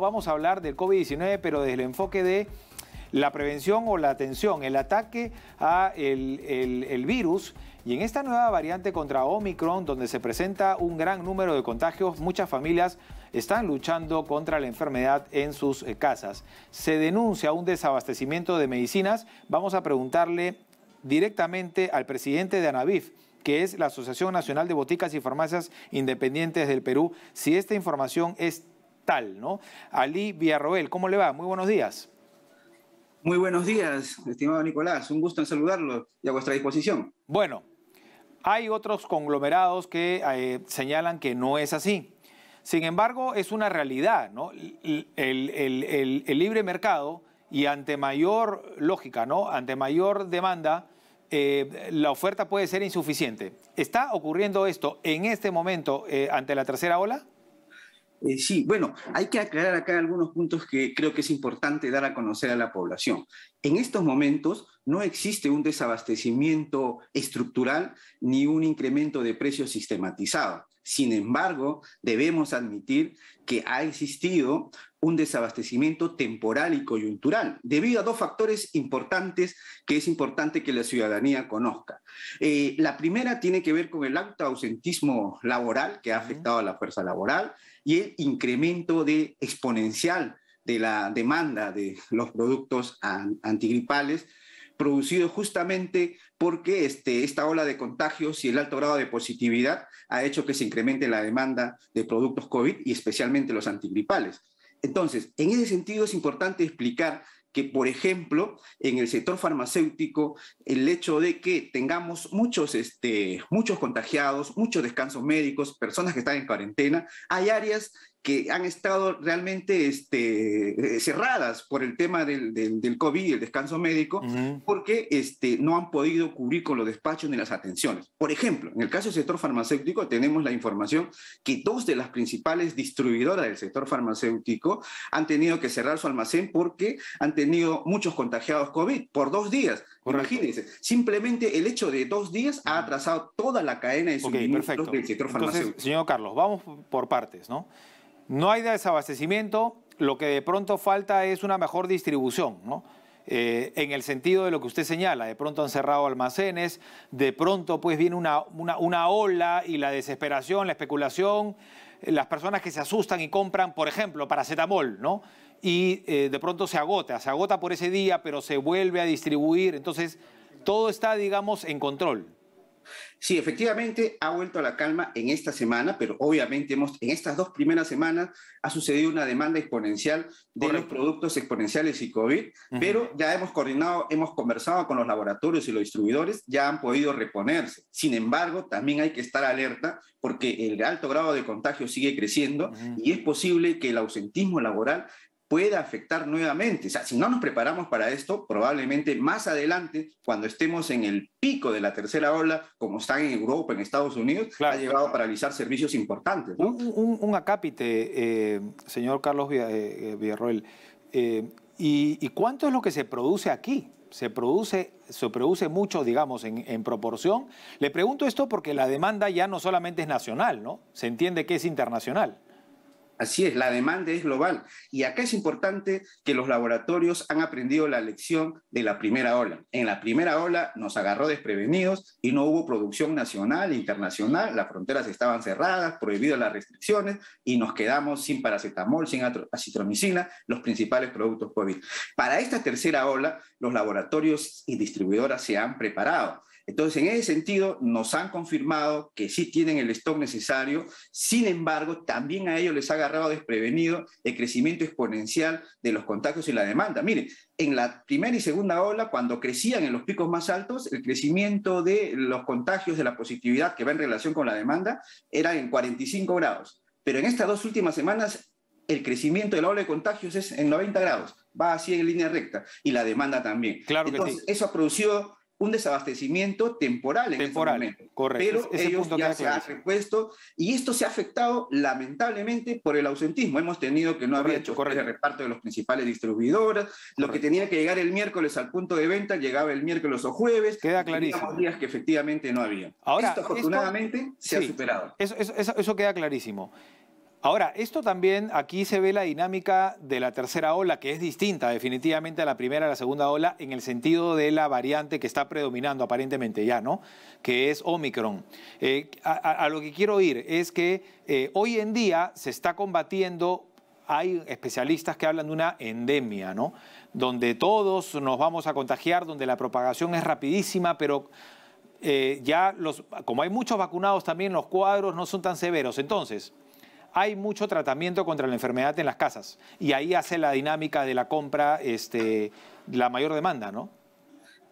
Vamos a hablar del COVID-19, pero desde el enfoque de la prevención o la atención, el ataque a el, virus. Y en esta nueva variante contra Omicron, donde se presenta un gran número de contagios, muchas familias están luchando contra la enfermedad en sus eh, casas. Se denuncia un desabastecimiento de medicinas. Vamos a preguntarle directamente al presidente de Anavif, que es la Asociación Nacional de Boticas y Farmacias Independientes del Perú, si esta información es tal, ¿no? Ali Villarroel, ¿cómo le va? Muy buenos días. Muy buenos días, estimado Nicolás. Un gusto en saludarlo y a vuestra disposición. Bueno, hay otros conglomerados que eh, señalan que no es así. Sin embargo, es una realidad, ¿no? El, libre mercado y ante mayor lógica, ¿no? Ante mayor demanda, eh, la oferta puede ser insuficiente. ¿Está ocurriendo esto en este momento eh, ante la tercera ola? Eh, sí, bueno, hay que aclarar acá algunos puntos que creo que es importante dar a conocer a la población. En estos momentos no existe un desabastecimiento estructural ni un incremento de precios sistematizado. Sin embargo, debemos admitir que ha existido un desabastecimiento temporal y coyuntural, debido a dos factores importantes que es importante que la ciudadanía conozca. Eh, la primera tiene que ver con el alto ausentismo laboral que ha afectado a la fuerza laboral y el incremento de exponencial de la demanda de los productos antigripales producido justamente porque este, esta ola de contagios y el alto grado de positividad ha hecho que se incremente la demanda de productos COVID y especialmente los antigripales. Entonces, en ese sentido es importante explicar que, por ejemplo, en el sector farmacéutico, el hecho de que tengamos muchos, este, muchos contagiados, muchos descansos médicos, personas que están en cuarentena, hay áreas que han estado realmente este, eh, cerradas por el tema del, COVID y el descanso médico, porque este, no han podido cubrir con los despachos ni las atenciones. Por ejemplo, en el caso del sector farmacéutico tenemos la información que dos de las principales distribuidoras del sector farmacéutico han tenido que cerrar su almacén porque han tenido muchos contagiados COVID por dos días. Imagínense, simplemente el hecho de dos días ha atrasado toda la cadena de suministro del sector farmacéutico. señor Carlos, vamos por partes, ¿no? No hay desabastecimiento, lo que de pronto falta es una mejor distribución, ¿no? Eh, en el sentido de lo que usted señala, de pronto han cerrado almacenes, de pronto pues viene una, una, ola y la desesperación, la especulación, eh, las personas que se asustan y compran, por ejemplo, paracetamol, ¿no? Y eh, de pronto se agota, se agota por ese día, pero se vuelve a distribuir, entonces todo está, digamos, en control. Sí, efectivamente ha vuelto a la calma en esta semana, pero obviamente hemos, en estas dos primeras semanas ha sucedido una demanda exponencial de los productos exponenciales y COVID, pero ya hemos coordinado, hemos conversado con los laboratorios y los distribuidores, ya han podido reponerse. Sin embargo, también hay que estar alerta porque el alto grado de contagio sigue creciendo y es posible que el ausentismo laboral pueda afectar nuevamente. O sea, si no nos preparamos para esto, probablemente más adelante, cuando estemos en el pico de la tercera ola, como están en Europa, en Estados Unidos, ha llegado a paralizar servicios importantes. Un, acápite, eh, señor Carlos eh, eh, Villarroel. ¿y, cuánto es lo que se produce aquí? se produce, se produce mucho, digamos, en, en, proporción. Le pregunto esto porque la demanda ya no solamente es nacional, ¿no? Se entiende que es internacional. Así es, la demanda es global. Y acá es importante que los laboratorios han aprendido la lección de la primera ola. En la primera ola nos agarró desprevenidos y no hubo producción nacional, e internacional, las fronteras estaban cerradas, prohibidas las restricciones y nos quedamos sin paracetamol, sin acitromicina, los principales productos COVID. Para esta tercera ola, los laboratorios y distribuidoras se han preparado entonces, en ese sentido, nos han confirmado que sí tienen el stock necesario, sin embargo, también a ellos les ha agarrado desprevenido el crecimiento exponencial de los contagios y la demanda. Miren, en la primera y segunda ola, cuando crecían en los picos más altos, el crecimiento de los contagios de la positividad que va en relación con la demanda era en 45 grados. Pero en estas dos últimas semanas el crecimiento de la ola de contagios es en 90 grados, va así en línea recta, y la demanda también. Claro Entonces, que eso ha producido un desabastecimiento temporal en este momento. Correcto. Pero ellos ya se han repuesto y esto se ha afectado lamentablemente por el ausentismo. Hemos tenido que no haber hecho choferes de reparto de los principales distribuidores, lo que tenía que llegar el miércoles al punto de venta llegaba el miércoles o jueves. Queda clarísimo. días que efectivamente no había. Ahora, esto afortunadamente se ha superado. eso queda clarísimo. Ahora, esto también, aquí se ve la dinámica de la tercera ola, que es distinta definitivamente a la primera, a la segunda ola, en el sentido de la variante que está predominando aparentemente ya, ¿no? Que es Omicron. Eh, a, lo que quiero ir es que eh, hoy en día se está combatiendo, hay especialistas que hablan de una endemia, ¿no? Donde todos nos vamos a contagiar, donde la propagación es rapidísima, pero... Eh, ya los, como hay muchos vacunados también, los cuadros no son tan severos. Entonces, hay mucho tratamiento contra la enfermedad en las casas y ahí hace la dinámica de la compra este, la mayor demanda, ¿no?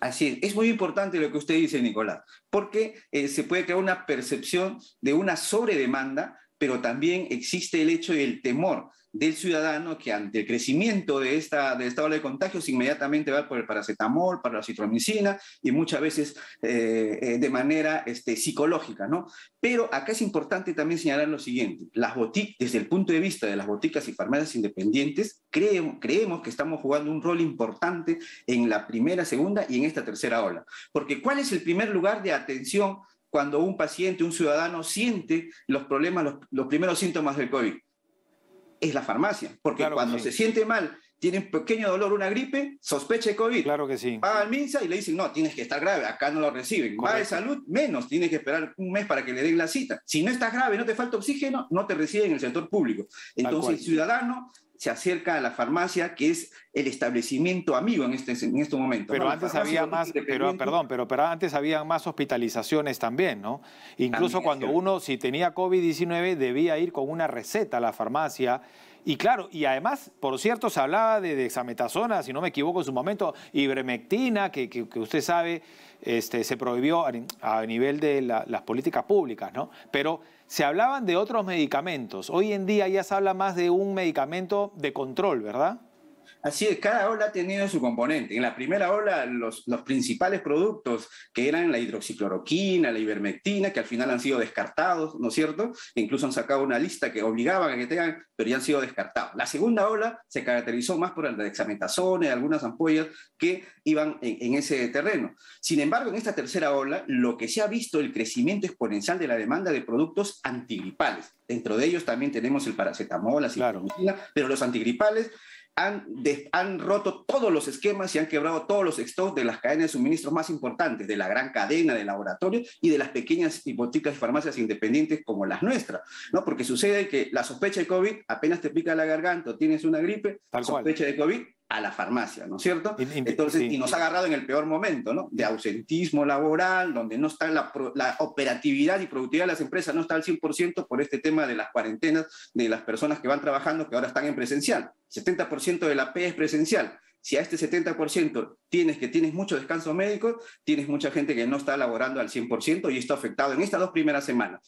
Así es, es muy importante lo que usted dice, Nicolás, porque eh, se puede crear una percepción de una sobredemanda pero también existe el hecho y el temor del ciudadano que ante el crecimiento de esta, de ola de contagios inmediatamente va por el paracetamol, para la citromicina y muchas veces eh, eh, de manera este, psicológica, ¿no? Pero acá es importante también señalar lo siguiente, las desde el punto de vista de las boticas y farmacias independientes, creemos que estamos jugando un rol importante en la primera, segunda y en esta tercera ola, porque ¿cuál es el primer lugar de atención cuando un paciente, un ciudadano siente los problemas, los, primeros síntomas del COVID? Es la farmacia, porque cuando se siente mal, tiene un pequeño dolor, una gripe, sospecha de COVID. Claro que sí. Va al MINSA y le dicen, no, tienes que estar grave, acá no lo reciben. Va de salud, menos, tienes que esperar un mes para que le den la cita. Si no estás grave, no te falta oxígeno, no te reciben en el sector público. Entonces, el ciudadano se acerca a la farmacia, que es el establecimiento amigo en este, en este momento. Pero antes había más, perdón, pero, pero antes más hospitalizaciones también, ¿no? Incluso cuando uno, si tenía COVID-19, debía ir con una receta a la farmacia y claro, y además, por cierto, se hablaba de dexametasona, si no me equivoco en su momento, ivermectina, que, que, usted sabe, este, se prohibió a, nivel de las políticas públicas, ¿no? Pero se hablaban de otros medicamentos. Hoy en día ya se habla más de un medicamento de control, ¿verdad? Así es, cada ola ha tenido su componente. En la primera ola, los, principales productos que eran la hidroxicloroquina, la ivermectina, que al final han sido descartados, ¿no es cierto? E incluso han sacado una lista que obligaban a que tengan, pero ya han sido descartados. La segunda ola se caracterizó más por el de y algunas ampollas que iban en, ese terreno. Sin embargo, en esta tercera ola, lo que se ha visto el crecimiento exponencial de la demanda de productos antigripales. Dentro de ellos también tenemos el paracetamol, la claro. pero los antigripales han, han roto todos los esquemas y han quebrado todos los stocks de las cadenas de suministro más importantes, de la gran cadena de laboratorios y de las pequeñas boticas y farmacias independientes como las nuestras, ¿no? Porque sucede que la sospecha de COVID apenas te pica la garganta o tienes una gripe, sospecha de COVID, a la farmacia, ¿no es cierto? Entonces, y nos ha agarrado en el peor momento, ¿no? De ausentismo laboral, donde no está la, la operatividad y productividad de las empresas, no está al 100% por este tema de las cuarentenas de las personas que van trabajando, que ahora están en presencial. 70% de la P es presencial si a este 70% tienes que tienes mucho descanso médico, tienes mucha gente que no está laborando al 100% y está afectado en estas dos primeras semanas.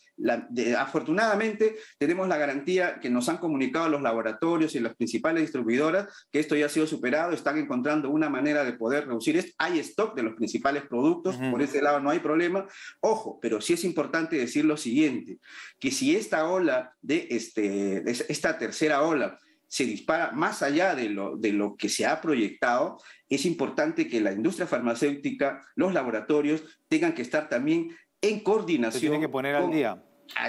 afortunadamente, tenemos la garantía que nos han comunicado los laboratorios y las principales distribuidoras que esto ya ha sido superado, están encontrando una manera de poder reducir esto. Hay stock de los principales productos, por ese lado no hay problema. Ojo, pero sí es importante decir lo siguiente, que si esta ola de este, esta tercera ola se dispara más allá de lo, que se ha proyectado, es importante que la industria farmacéutica, los laboratorios, tengan que estar también en coordinación. Se que poner al día.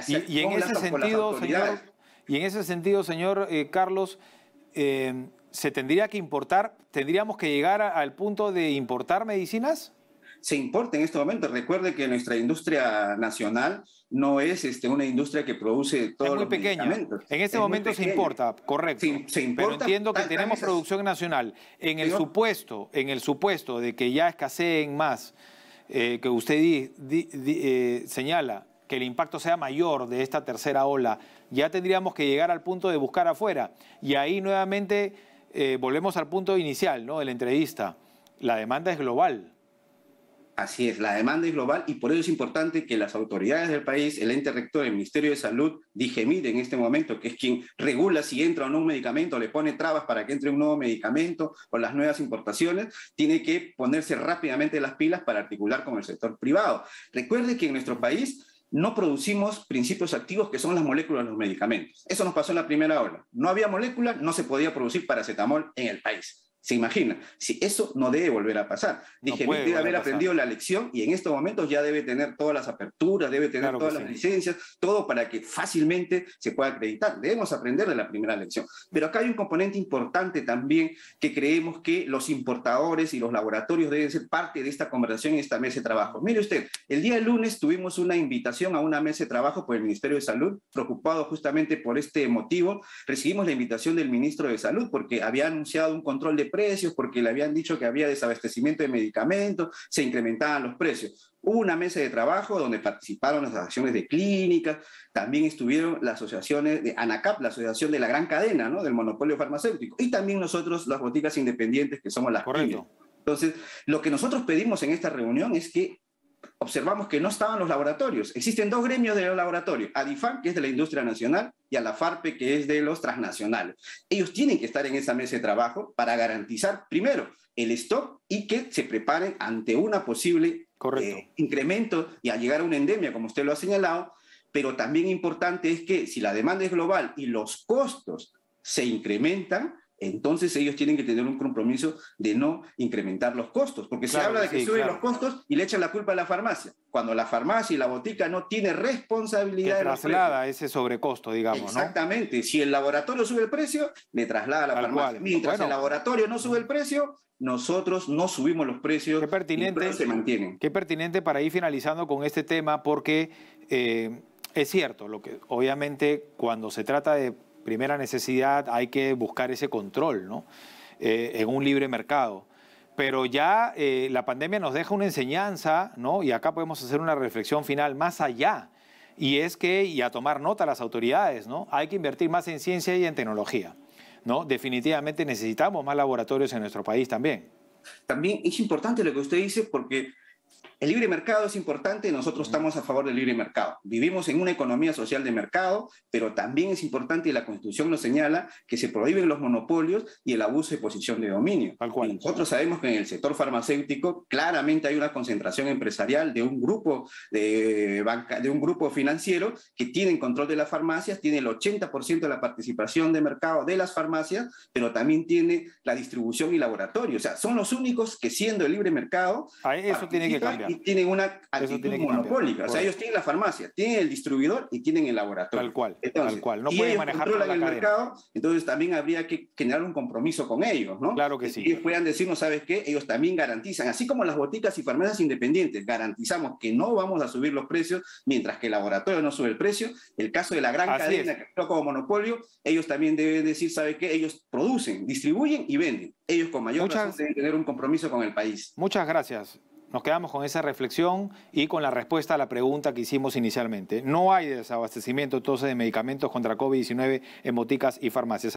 y, en ese sentido, señor, y en ese sentido, señor Carlos, eh, ¿se tendría que importar, tendríamos que llegar al punto de importar medicinas? se importa en este momento. Recuerde que nuestra industria nacional no es este, una industria que produce todos este es muy pequeña. En este momento se importa, correcto. Pero entiendo que tenemos producción nacional. En el, supuesto, en el supuesto de que ya escaseen más, eh, que usted eh, señala que el impacto sea mayor de esta tercera ola, ya tendríamos que llegar al punto de buscar afuera. Y ahí nuevamente eh, volvemos al punto inicial ¿no? de la entrevista. La demanda es global Así es, la demanda es global y por ello es importante que las autoridades del país, el ente rector, el Ministerio de Salud, mire en este momento, que es quien regula si entra o no un medicamento, le pone trabas para que entre un nuevo medicamento o las nuevas importaciones, tiene que ponerse rápidamente las pilas para articular con el sector privado. Recuerde que en nuestro país no producimos principios activos que son las moléculas de los medicamentos. Eso nos pasó en la primera ola. No había moléculas, no se podía producir paracetamol en el país. Se imagina, si eso no debe volver a pasar. Dije, debe haber aprendido la lección y en estos momentos ya debe tener todas las aperturas, debe tener todas las licencias, todo para que fácilmente se pueda acreditar. Debemos aprender de la primera lección. Pero acá hay un componente importante también que creemos que los importadores y los laboratorios deben ser parte de esta conversación y esta mesa de trabajo. Mire usted, el día de lunes tuvimos una invitación a una mesa de trabajo por el Ministerio de Salud, preocupado justamente por este motivo. Recibimos la invitación del ministro de Salud porque había anunciado un control de precios porque le habían dicho que había desabastecimiento de medicamentos, se incrementaban los precios. Hubo una mesa de trabajo donde participaron las asociaciones de clínicas, también estuvieron las asociaciones de ANACAP, la asociación de la gran cadena, ¿no? Del monopolio farmacéutico, y también nosotros, las boticas independientes, que somos las Correcto. Entonces, lo que nosotros pedimos en esta reunión es que observamos que no estaban los laboratorios. Existen dos gremios de los laboratorios, ADIFAM, que es de la industria nacional, y a la que es de los transnacionales. Ellos tienen que estar en esa mesa de trabajo para garantizar, primero, el stock y que se preparen ante una posible eh, incremento y al llegar a una endemia, como usted lo ha señalado, pero también importante es que si la demanda es global y los costos se incrementan, entonces ellos tienen que tener un compromiso de no incrementar los costos, porque se habla de que suben los costos y le echan la culpa a la farmacia, cuando la farmacia y la botica no tiene responsabilidad. Que traslada ese sobrecosto, digamos. Exactamente, si el laboratorio sube el precio, le traslada a la farmacia. Mientras el laboratorio no sube el precio, nosotros no subimos los precios. Qué pertinente. se mantienen. Qué pertinente para ir finalizando con este tema, porque... Eh, es cierto, lo que obviamente cuando se trata de primera necesidad hay que buscar ese control ¿no? Eh, en un libre mercado. Pero ya eh, la pandemia nos deja una enseñanza, ¿no? y acá podemos hacer una reflexión final más allá, y es que, y a tomar nota las autoridades, ¿no? hay que invertir más en ciencia y en tecnología. ¿no? Definitivamente necesitamos más laboratorios en nuestro país también. También es importante lo que usted dice porque el libre mercado es importante, nosotros estamos a favor del libre mercado. Vivimos en una economía social de mercado, pero también es importante, y la Constitución nos señala, que se prohíben los monopolios y el abuso de posición de dominio. Nosotros sabemos que en el sector farmacéutico claramente hay una concentración empresarial de un grupo, de de un grupo financiero que tiene control de las farmacias, tiene el 80% de la participación de mercado de las farmacias, pero también tiene la distribución y laboratorio. O sea, son los únicos que siendo el libre mercado... eso tiene que cambiar tienen, una actitud monopólica. O sea, ellos tienen la farmacia, tienen el distribuidor y tienen el laboratorio. Tal cual, tal cual. No pueden manejar controlan el mercado, entonces también habría que generar un compromiso con ellos, ¿no? Claro que sí. Ellos puedan decirnos, ¿sabes qué? Ellos también garantizan, así como las boticas y farmacias independientes, garantizamos que no vamos a subir los precios, mientras que el laboratorio no sube el precio. El caso de la gran cadena que actúa como monopolio, ellos también deben decir, ¿sabes qué? Ellos producen, distribuyen y venden. Ellos con mayor razón deben tener un compromiso con el país. Muchas gracias. Nos quedamos con esa reflexión y con la respuesta a la pregunta que hicimos inicialmente. No hay desabastecimiento entonces de medicamentos contra COVID-19 en boticas y farmacias.